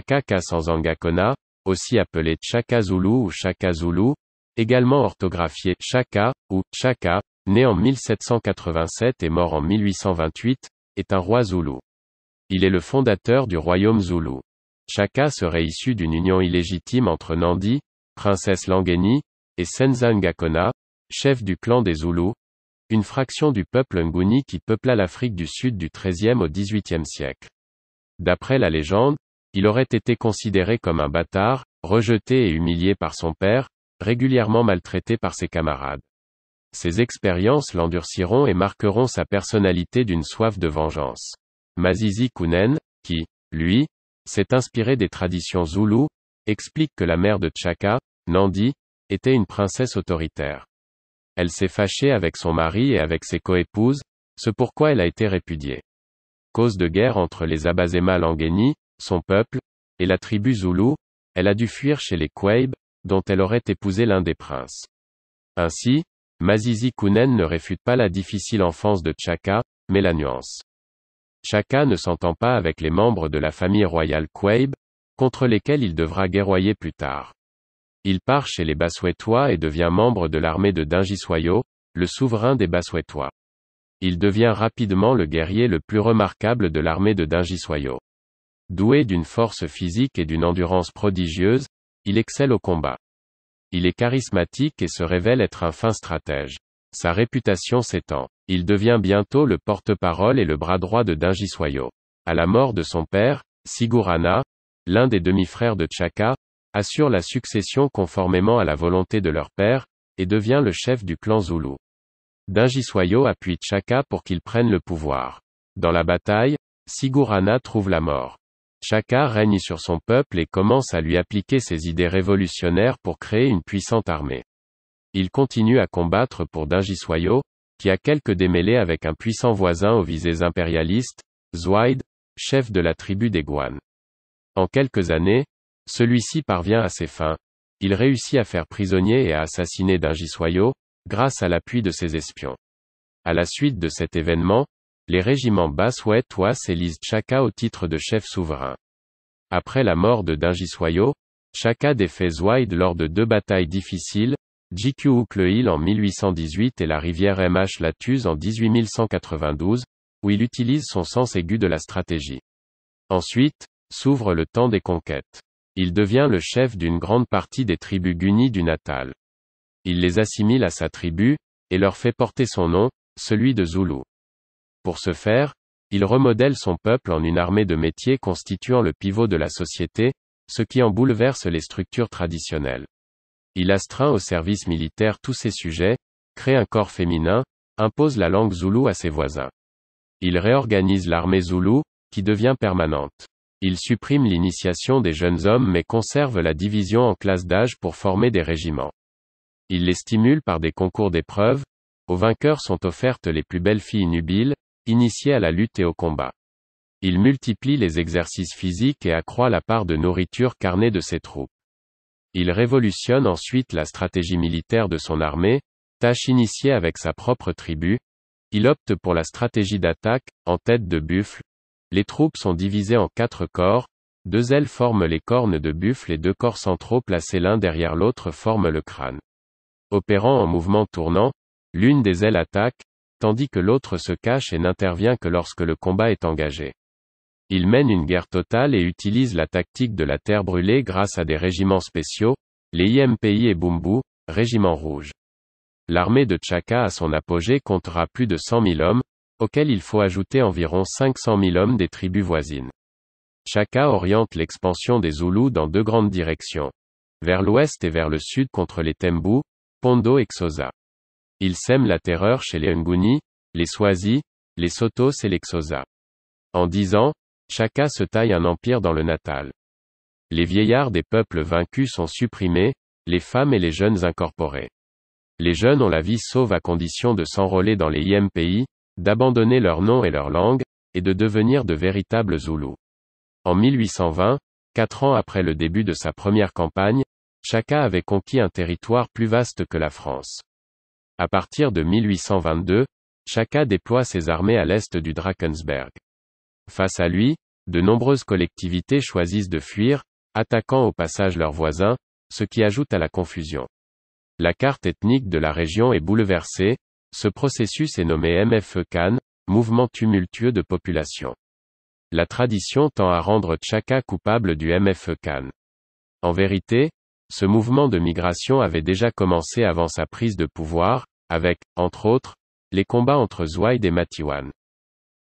Chaka Zangakona, aussi appelé Chaka Zulu ou Chaka Zulu, également orthographié Chaka ou Chaka, né en 1787 et mort en 1828, est un roi Zulu. Il est le fondateur du royaume Zulu. Chaka serait issu d'une union illégitime entre Nandi, princesse Langeni, et Senzangakona, chef du clan des Zoulous, une fraction du peuple Nguni qui peupla l'Afrique du Sud du XIIIe au XVIIIe siècle. D'après la légende, il aurait été considéré comme un bâtard, rejeté et humilié par son père, régulièrement maltraité par ses camarades. Ces expériences l'endurciront et marqueront sa personnalité d'une soif de vengeance. Mazizi Kunen, qui, lui, s'est inspiré des traditions zoulou, explique que la mère de Tchaka, Nandi, était une princesse autoritaire. Elle s'est fâchée avec son mari et avec ses coépouses, ce pourquoi elle a été répudiée. Cause de guerre entre les Abazema Langeni, son peuple, et la tribu Zoulou, elle a dû fuir chez les Kweib, dont elle aurait épousé l'un des princes. Ainsi, Mazizi Kunen ne réfute pas la difficile enfance de Chaka, mais la nuance. Chaka ne s'entend pas avec les membres de la famille royale Kweib, contre lesquels il devra guerroyer plus tard. Il part chez les Bassouetois et devient membre de l'armée de Dingiswayo, le souverain des Baswetois. Il devient rapidement le guerrier le plus remarquable de l'armée de Dingiswayo. Doué d'une force physique et d'une endurance prodigieuse, il excelle au combat. Il est charismatique et se révèle être un fin stratège. Sa réputation s'étend. Il devient bientôt le porte-parole et le bras droit de Dingiswayo. À la mort de son père, Sigurana, l'un des demi-frères de Chaka, assure la succession conformément à la volonté de leur père, et devient le chef du clan Zulu. Dingiswayo appuie Chaka pour qu'il prenne le pouvoir. Dans la bataille, Sigurana trouve la mort. Chaka règne sur son peuple et commence à lui appliquer ses idées révolutionnaires pour créer une puissante armée. Il continue à combattre pour Dingiswayo, qui a quelques démêlés avec un puissant voisin aux visées impérialistes, Zwide, chef de la tribu des Guan. En quelques années, celui-ci parvient à ses fins. Il réussit à faire prisonnier et à assassiner Dingiswayo, grâce à l'appui de ses espions. À la suite de cet événement, les régiments Baswet et élisent Chaka au titre de chef souverain. Après la mort de Dingiswayo, Chaka défait Zwide lors de deux batailles difficiles, il en 1818 et la rivière MH Latuse en 18192, où il utilise son sens aigu de la stratégie. Ensuite, s'ouvre le temps des conquêtes. Il devient le chef d'une grande partie des tribus gunies du Natal. Il les assimile à sa tribu, et leur fait porter son nom, celui de Zulu. Pour ce faire, il remodèle son peuple en une armée de métiers constituant le pivot de la société, ce qui en bouleverse les structures traditionnelles. Il astreint au service militaire tous ses sujets, crée un corps féminin, impose la langue zoulou à ses voisins. Il réorganise l'armée zoulou, qui devient permanente. Il supprime l'initiation des jeunes hommes mais conserve la division en classes d'âge pour former des régiments. Il les stimule par des concours d'épreuves, aux vainqueurs sont offertes les plus belles filles nubiles, Initié à la lutte et au combat. Il multiplie les exercices physiques et accroît la part de nourriture carnée de ses troupes. Il révolutionne ensuite la stratégie militaire de son armée, tâche initiée avec sa propre tribu. Il opte pour la stratégie d'attaque, en tête de buffle. Les troupes sont divisées en quatre corps, deux ailes forment les cornes de buffle et deux corps centraux placés l'un derrière l'autre forment le crâne. Opérant en mouvement tournant, l'une des ailes attaque, tandis que l'autre se cache et n'intervient que lorsque le combat est engagé. Il mène une guerre totale et utilise la tactique de la terre brûlée grâce à des régiments spéciaux, les IMPI et Bumbu, régiments rouges. L'armée de Tchaka à son apogée comptera plus de 100 000 hommes, auxquels il faut ajouter environ 500 000 hommes des tribus voisines. Tchaka oriente l'expansion des Zoulous dans deux grandes directions. Vers l'ouest et vers le sud contre les Tembou, Pondo et Xosa. Il sème la terreur chez les Nguni, les Swazis, les Sotos et les Xosa. En dix ans, Chaka se taille un empire dans le Natal. Les vieillards des peuples vaincus sont supprimés, les femmes et les jeunes incorporés. Les jeunes ont la vie sauve à condition de s'enrôler dans les IMPI, d'abandonner leur nom et leur langue, et de devenir de véritables Zoulous. En 1820, quatre ans après le début de sa première campagne, Chaka avait conquis un territoire plus vaste que la France. À partir de 1822, Chaka déploie ses armées à l'est du Drakensberg. Face à lui, de nombreuses collectivités choisissent de fuir, attaquant au passage leurs voisins, ce qui ajoute à la confusion. La carte ethnique de la région est bouleversée, ce processus est nommé MFE Khan, mouvement tumultueux de population. La tradition tend à rendre Chaka coupable du MFE Khan. En vérité, ce mouvement de migration avait déjà commencé avant sa prise de pouvoir, avec, entre autres, les combats entre Zwide et Matiwan.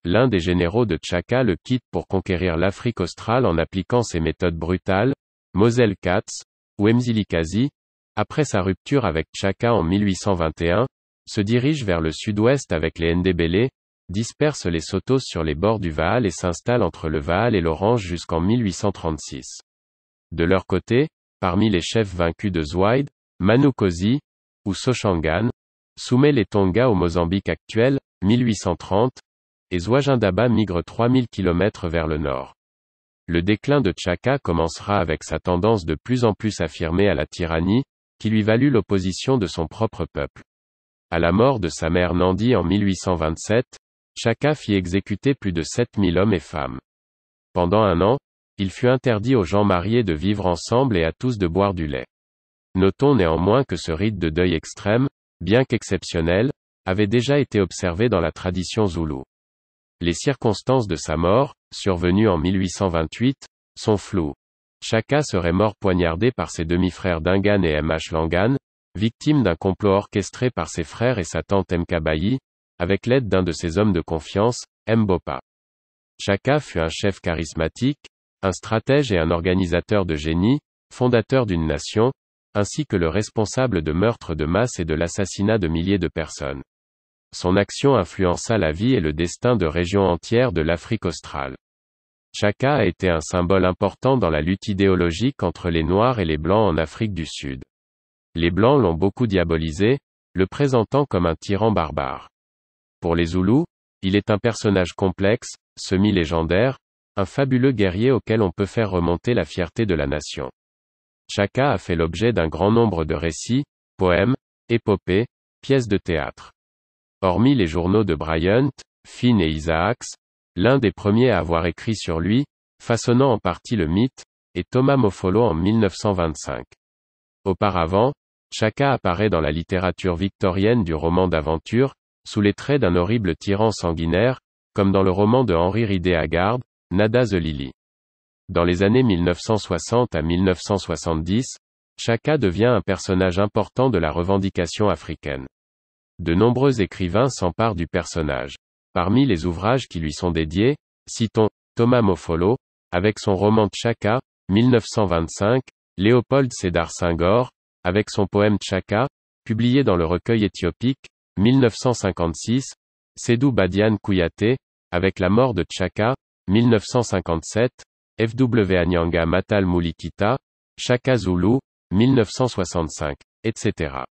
L'un des généraux de Tchaka le quitte pour conquérir l'Afrique australe en appliquant ses méthodes brutales, Moselle Katz, ou Mzilikazi, après sa rupture avec Tchaka en 1821, se dirige vers le sud-ouest avec les Ndebele, disperse les Sotos sur les bords du Vaal et s'installe entre le Vaal et l'Orange jusqu'en 1836. De leur côté, parmi les chefs vaincus de Zwide, Manukosi, ou Sochangan, soumet les Tonga au Mozambique actuel, 1830, et Zouajindaba migre 3000 km vers le nord. Le déclin de Chaka commencera avec sa tendance de plus en plus affirmée à la tyrannie, qui lui valut l'opposition de son propre peuple. À la mort de sa mère Nandi en 1827, Chaka fit exécuter plus de 7000 hommes et femmes. Pendant un an, il fut interdit aux gens mariés de vivre ensemble et à tous de boire du lait. Notons néanmoins que ce rite de deuil extrême, bien qu'exceptionnel, avait déjà été observé dans la tradition zoulou. Les circonstances de sa mort, survenue en 1828, sont floues. Chaka serait mort poignardé par ses demi-frères Dingan et M.H. Langan, victime d'un complot orchestré par ses frères et sa tante Mkabayi, avec l'aide d'un de ses hommes de confiance, Mbopa. Chaka fut un chef charismatique, un stratège et un organisateur de génie, fondateur d'une nation, ainsi que le responsable de meurtres de masse et de l'assassinat de milliers de personnes. Son action influença la vie et le destin de régions entières de l'Afrique australe. Chaka a été un symbole important dans la lutte idéologique entre les Noirs et les Blancs en Afrique du Sud. Les Blancs l'ont beaucoup diabolisé, le présentant comme un tyran barbare. Pour les Zoulous, il est un personnage complexe, semi-légendaire, un fabuleux guerrier auquel on peut faire remonter la fierté de la nation. Chaka a fait l'objet d'un grand nombre de récits, poèmes, épopées, pièces de théâtre. Hormis les journaux de Bryant, Finn et Isaacs, l'un des premiers à avoir écrit sur lui, façonnant en partie le mythe, est Thomas Mofolo en 1925. Auparavant, Chaka apparaît dans la littérature victorienne du roman d'aventure, sous les traits d'un horrible tyran sanguinaire, comme dans le roman de Henri Ridé Haggard, Nada the Dans les années 1960 à 1970, Chaka devient un personnage important de la revendication africaine. De nombreux écrivains s'emparent du personnage. Parmi les ouvrages qui lui sont dédiés, citons Thomas Mofolo, avec son roman Chaka, 1925, Léopold Sédar Senghor, avec son poème Chaka, publié dans le recueil éthiopique, 1956, Sédou Badian Kouyaté, avec la mort de Chaka, 1957, FW Anyanga Matal Mulikita, Chaka Zulu, 1965, etc.